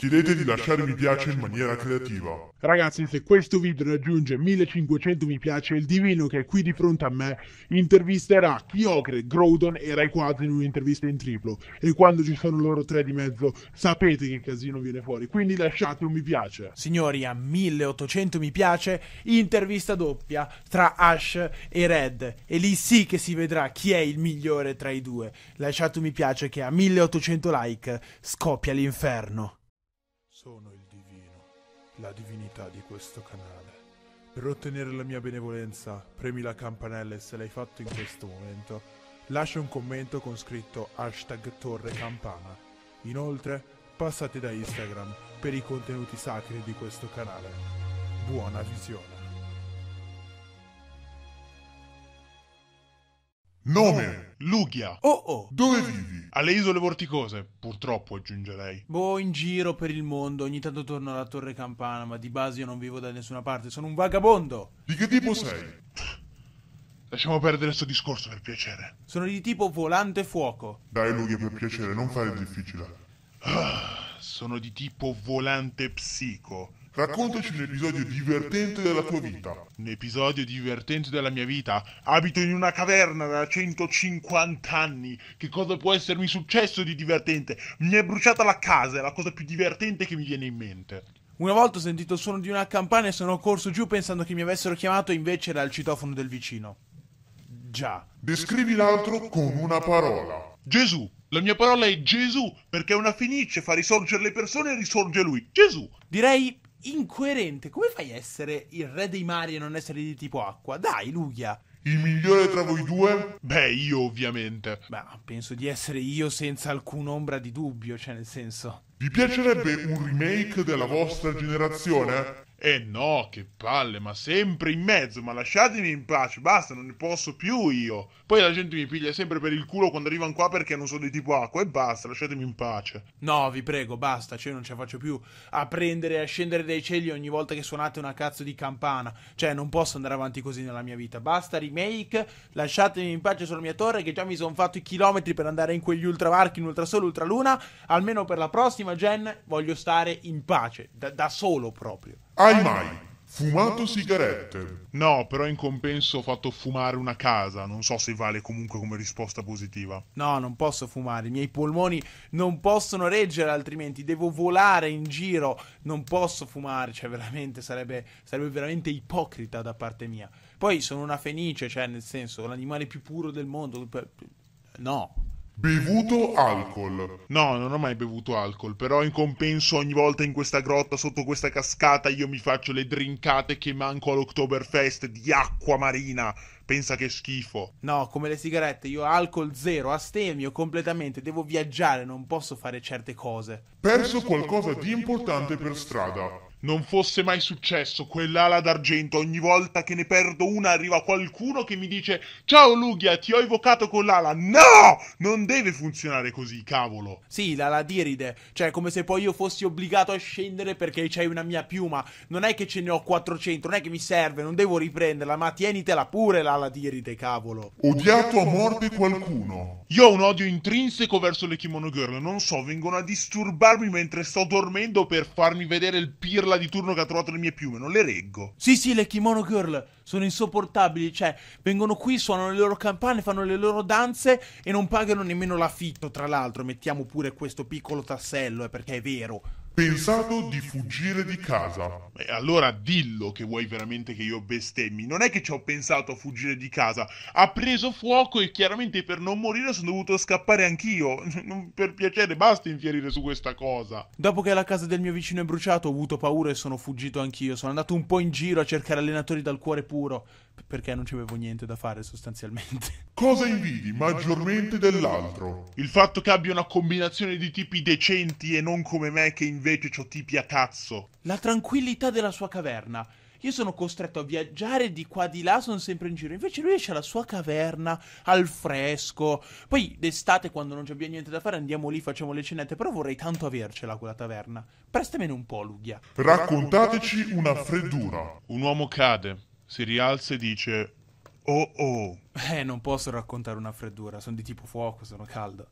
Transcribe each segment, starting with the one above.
Chiedete di lasciare mi piace in maniera creativa. Ragazzi, se questo video raggiunge 1500 mi piace, il divino che è qui di fronte a me intervisterà Kyogre, Groudon e Rayquaza in un'intervista in triplo. E quando ci sono loro tre di mezzo, sapete che casino viene fuori. Quindi lasciate un mi piace. Signori, a 1800 mi piace, intervista doppia tra Ash e Red. E lì sì che si vedrà chi è il migliore tra i due. Lasciate un mi piace che a 1800 like scoppia l'inferno sono il divino, la divinità di questo canale. Per ottenere la mia benevolenza, premi la campanella e se l'hai fatto in questo momento, lascia un commento con scritto hashtag Torre Campana. Inoltre, passate da Instagram per i contenuti sacri di questo canale. Buona visione. Nome Lugia. Oh oh. Dove mm. vivi? Alle isole vorticose, purtroppo aggiungerei. Boh, in giro per il mondo, ogni tanto torno alla Torre Campana, ma di base io non vivo da nessuna parte, sono un vagabondo. Di che tipo, tipo sei? Lasciamo perdere questo discorso per piacere. Sono di tipo volante fuoco. Dai Lugia per piacere, non fare il difficile. Ah, sono di tipo volante psico. Raccontaci un episodio divertente della tua vita. Un episodio divertente della mia vita? Abito in una caverna da 150 anni. Che cosa può essermi successo di divertente? Mi è bruciata la casa, è la cosa più divertente che mi viene in mente. Una volta ho sentito il suono di una campana e sono corso giù pensando che mi avessero chiamato, invece era il citofono del vicino. Già. Descrivi l'altro con una parola. Gesù. La mia parola è Gesù, perché è una fenice, fa risorgere le persone e risorge lui. Gesù. Direi incoerente. Come fai a essere il re dei mari e non essere di tipo acqua? Dai, Lugia. Il migliore tra voi due? Beh, io ovviamente. Beh, penso di essere io senza alcun'ombra di dubbio, cioè nel senso. Vi piacerebbe un remake della vostra generazione? Eh no, che palle, ma sempre in mezzo, ma lasciatemi in pace, basta, non ne posso più io. Poi la gente mi piglia sempre per il culo quando arrivano qua perché non sono di tipo acqua e basta, lasciatemi in pace. No, vi prego, basta, cioè non ce la faccio più a prendere e a scendere dai cieli ogni volta che suonate una cazzo di campana. Cioè, non posso andare avanti così nella mia vita. Basta remake, lasciatemi in pace sulla mia torre che già mi sono fatto i chilometri per andare in quegli ultravarchi, in ultrasolo, ultraluna. Almeno per la prossima gen voglio stare in pace, da, da solo proprio. Hai mai fumato sigarette? No, però in compenso ho fatto fumare una casa, non so se vale comunque come risposta positiva. No, non posso fumare, i miei polmoni non possono reggere altrimenti, devo volare in giro, non posso fumare, cioè veramente sarebbe, sarebbe veramente ipocrita da parte mia. Poi sono una fenice, cioè nel senso, l'animale più puro del mondo. No, Bevuto alcol. No, non ho mai bevuto alcol, però in compenso ogni volta in questa grotta, sotto questa cascata, io mi faccio le drincate che manco all'Oktoberfest di acqua marina. Pensa che schifo. No, come le sigarette, io alcol zero, astemio completamente, devo viaggiare, non posso fare certe cose. Perso qualcosa di importante per strada. Non fosse mai successo quell'ala d'argento, ogni volta che ne perdo una arriva qualcuno che mi dice Ciao Lugia, ti ho evocato con l'ala. No! Non deve funzionare così, cavolo. Sì, l'ala diride, cioè come se poi io fossi obbligato a scendere perché c'hai una mia piuma. Non è che ce ne ho 400, non è che mi serve, non devo riprenderla, ma tienitela pure l'ala diride, cavolo. Odiato a morte qualcuno. Io ho un odio intrinseco verso le kimono girl, non so, vengono a disturbarmi mentre sto dormendo per farmi vedere il pirla pirla di turno che ha trovato le mie piume, non le reggo. Sì, sì, le kimono girl sono insopportabili, cioè vengono qui, suonano le loro campane, fanno le loro danze e non pagano nemmeno l'affitto, tra l'altro, mettiamo pure questo piccolo tassello, eh, perché è vero pensato di fuggire di casa. E allora dillo che vuoi veramente che io bestemmi. Non è che ci ho pensato a fuggire di casa. Ha preso fuoco e chiaramente per non morire sono dovuto scappare anch'io. per piacere, basta infierire su questa cosa. Dopo che la casa del mio vicino è bruciata, ho avuto paura e sono fuggito anch'io. Sono andato un po' in giro a cercare allenatori dal cuore puro perché non ci avevo niente da fare sostanzialmente. Cosa invidi maggiormente dell'altro? Il fatto che abbia una combinazione di tipi decenti e non come me che invece ho tipi a cazzo. La tranquillità della sua caverna. Io sono costretto a viaggiare di qua di là, sono sempre in giro. Invece lui esce alla sua caverna, al fresco. Poi d'estate, quando non c'è più niente da fare, andiamo lì, facciamo le cenette. Però vorrei tanto avercela quella taverna. Prestemene un po', Lughia. Raccontateci una freddura. Un uomo cade si rialza e dice Oh oh. Eh, non posso raccontare una freddura, sono di tipo fuoco, sono caldo.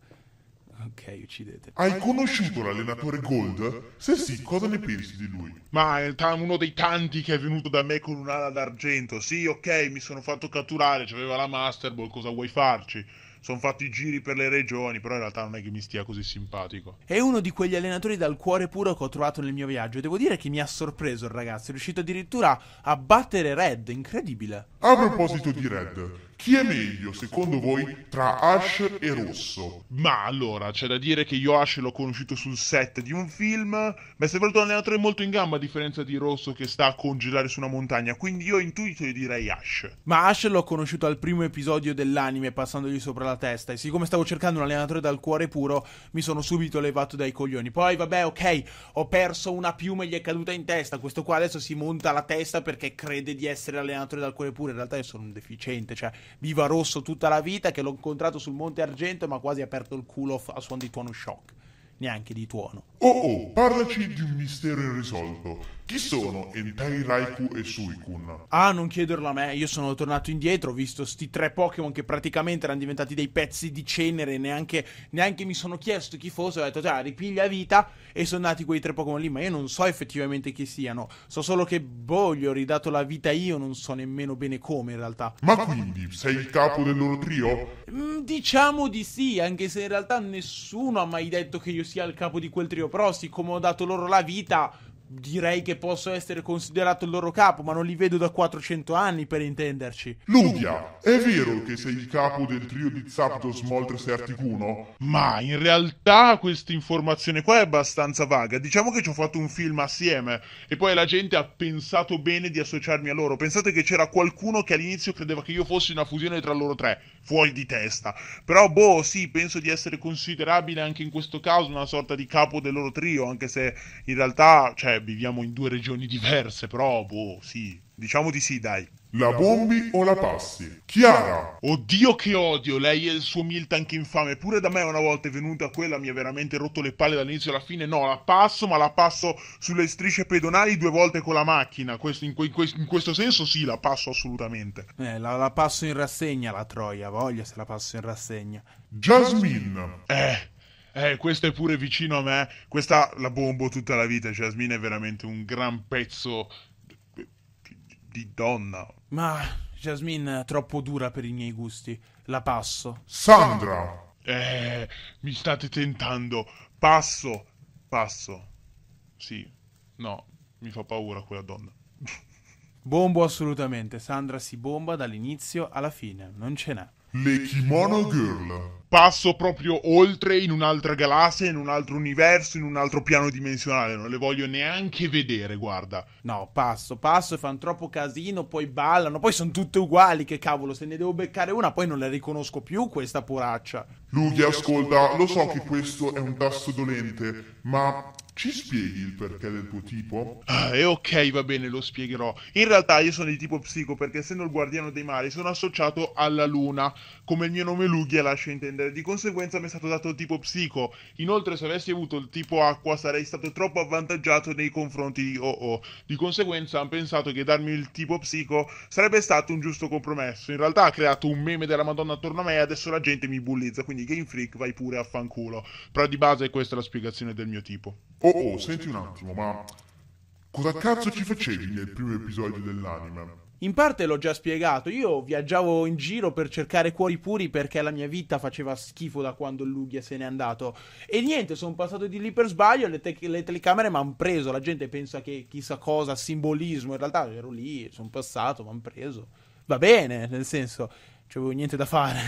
Ok, uccidete. Hai conosciuto l'allenatore Gold? Se sì, cosa ne pensi di lui? Ma è uno dei tanti che è venuto da me con un'ala d'argento. Sì, ok, mi sono fatto catturare, c'aveva la Master Ball, cosa vuoi farci? sono fatto i giri per le regioni, però in realtà non è che mi stia così simpatico. È uno di quegli allenatori dal cuore puro che ho trovato nel mio viaggio. Devo dire che mi ha sorpreso il ragazzo, è riuscito addirittura a battere Red, incredibile. A proposito di Red, chi è meglio, secondo voi, tra Ash e Rosso? Ma allora, c'è da dire che io Ash l'ho conosciuto sul set di un film, ma è sembrato un allenatore molto in gamba a differenza di Rosso che sta a congelare su una montagna, quindi io intuito gli direi Ash. Ma Ash l'ho conosciuto al primo episodio dell'anime passandogli sopra la testa e siccome stavo cercando un allenatore dal cuore puro, mi sono subito levato dai coglioni. Poi vabbè, ok, ho perso una piuma e gli è caduta in testa, questo qua adesso si monta la testa perché crede di essere allenatore dal cuore puro, in realtà io sono un deficiente, cioè Viva Rosso tutta la vita, che l'ho incontrato sul Monte Argento, ma quasi aperto il culo a suon di tuono shock. Neanche di tuono. Oh, oh parlaci di un mistero irrisolto. Chi sono Entei Raikou e Suicune? Ah, non chiederlo a me, io sono tornato indietro, ho visto sti tre Pokémon che praticamente erano diventati dei pezzi di cenere, neanche, neanche mi sono chiesto chi fosse, ho detto, già, ripiglia vita e sono nati quei tre Pokémon lì, ma io non so effettivamente chi siano, so solo che, boh, gli ho ridato la vita io, non so nemmeno bene come in realtà. Ma quindi, sei il capo del loro trio? Mm, diciamo di sì, anche se in realtà nessuno ha mai detto che io sia il capo di quel trio, però siccome ho dato loro la vita direi che posso essere considerato il loro capo, ma non li vedo da 400 anni per intenderci. Lugia, è vero che sei il capo del trio di Zapdos, Moltres e Articuno? Ma in realtà questa informazione qua è abbastanza vaga. Diciamo che ci ho fatto un film assieme e poi la gente ha pensato bene di associarmi a loro. Pensate che c'era qualcuno che all'inizio credeva che io fossi una fusione tra loro tre, fuori di testa. Però boh, sì, penso di essere considerabile anche in questo caso una sorta di capo del loro trio, anche se in realtà, cioè viviamo in due regioni diverse, però boh, sì, diciamo di sì, dai. La bombi o la passi? Chiara! Oddio che odio, lei e il suo Miltank infame, pure da me una volta è venuta quella, mi ha veramente rotto le palle dall'inizio alla fine, no, la passo, ma la passo sulle strisce pedonali due volte con la macchina, questo, in, que, in, questo senso sì, la passo assolutamente. Eh, la, la passo in rassegna la troia, voglia se la passo in rassegna. Jasmine! Eh eh, questo è pure vicino a me, questa la bombo tutta la vita, Jasmine è veramente un gran pezzo di donna. Ma Jasmine è troppo dura per i miei gusti, la passo. Sandra! Eh, mi state tentando, passo, passo. Sì, no, mi fa paura quella donna. Bombo assolutamente, Sandra si bomba dall'inizio alla fine, non ce n'è le Kimono Girl. Passo proprio oltre in un'altra galassia, in un altro universo, in un altro piano dimensionale. Non le voglio neanche vedere, guarda. No, passo, passo, e fanno troppo casino, poi ballano, poi sono tutte uguali. Che cavolo, se ne devo beccare una, poi non le riconosco più questa poraccia. Lughi, ascolta, lo so che questo è un tasto dolente, ma ci spieghi il perché del tuo tipo? Ah, eh, e ok, va bene, lo spiegherò. In realtà io sono di tipo psico perché essendo il guardiano dei mari sono associato alla luna, come il mio nome Lugia lascia intendere. Di conseguenza mi è stato dato il tipo psico. Inoltre se avessi avuto il tipo acqua sarei stato troppo avvantaggiato nei confronti di OO. Di conseguenza hanno pensato che darmi il tipo psico sarebbe stato un giusto compromesso. In realtà ha creato un meme della Madonna attorno a me e adesso la gente mi bullizza, quindi Game Freak vai pure a fanculo. Però di base questa è la spiegazione del mio tipo. Oh, oh, senti un attimo, ma cosa cazzo ci facevi nel primo episodio dell'anime? In parte l'ho già spiegato, io viaggiavo in giro per cercare cuori puri perché la mia vita faceva schifo da quando Lugia se n'è andato. E niente, sono passato di lì per sbaglio, le, te- le telecamere mi hanno preso, la gente pensa che chissà cosa, simbolismo, in realtà ero lì, sono passato, mi hanno preso. Va bene, nel senso, non avevo niente da fare.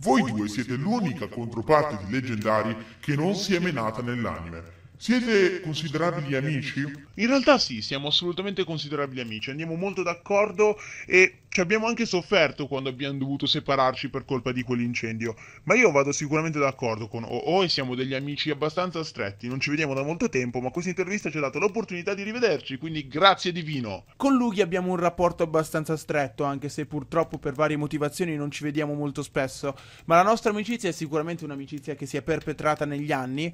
Voi due siete l'unica controparte di Leggendari che non si è menata nell'anime siete considerabili amici? In realtà sì, siamo assolutamente considerabili amici, andiamo molto d'accordo e ci abbiamo anche sofferto quando abbiamo dovuto separarci per colpa di quell'incendio, ma io vado sicuramente d'accordo con OO e siamo degli amici abbastanza stretti, non ci vediamo da molto tempo, ma questa intervista ci ha dato l'opportunità di rivederci, quindi grazie divino. Con Lughi abbiamo un rapporto abbastanza stretto, anche se purtroppo per varie motivazioni non ci vediamo molto spesso, ma la nostra amicizia è sicuramente un'amicizia che si è perpetrata negli anni,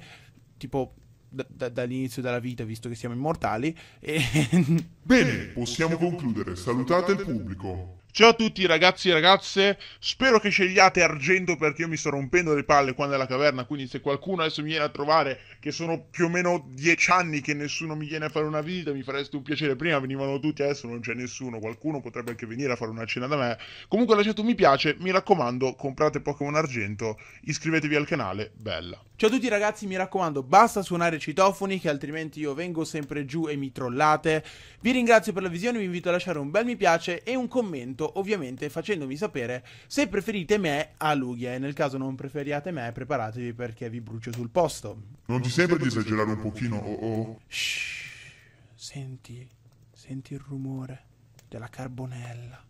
tipo da, dall'inizio della vita, visto che siamo immortali. E... Bene, possiamo concludere. Salutate il pubblico. Ciao a tutti ragazzi e ragazze, spero che scegliate argento perché io mi sto rompendo le palle qua nella caverna, quindi se qualcuno adesso mi viene a trovare, che sono più o meno dieci anni che nessuno mi viene a fare una visita, mi fareste un piacere, prima venivano tutti, adesso non c'è nessuno, qualcuno potrebbe anche venire a fare una cena da me. Comunque lasciate un mi piace, mi raccomando, comprate Pokémon Argento, iscrivetevi al canale, bella. Ciao a tutti ragazzi, mi raccomando, basta suonare citofoni che altrimenti io vengo sempre giù e mi trollate. Vi ringrazio per la visione, vi invito a lasciare un bel mi piace e un commento ovviamente facendomi sapere se preferite me a Lugia e nel caso non preferiate me preparatevi perché vi brucio sul posto. Non ti sembra di esagerare un pochino? Oh, oh. Shh, senti, senti il rumore della carbonella.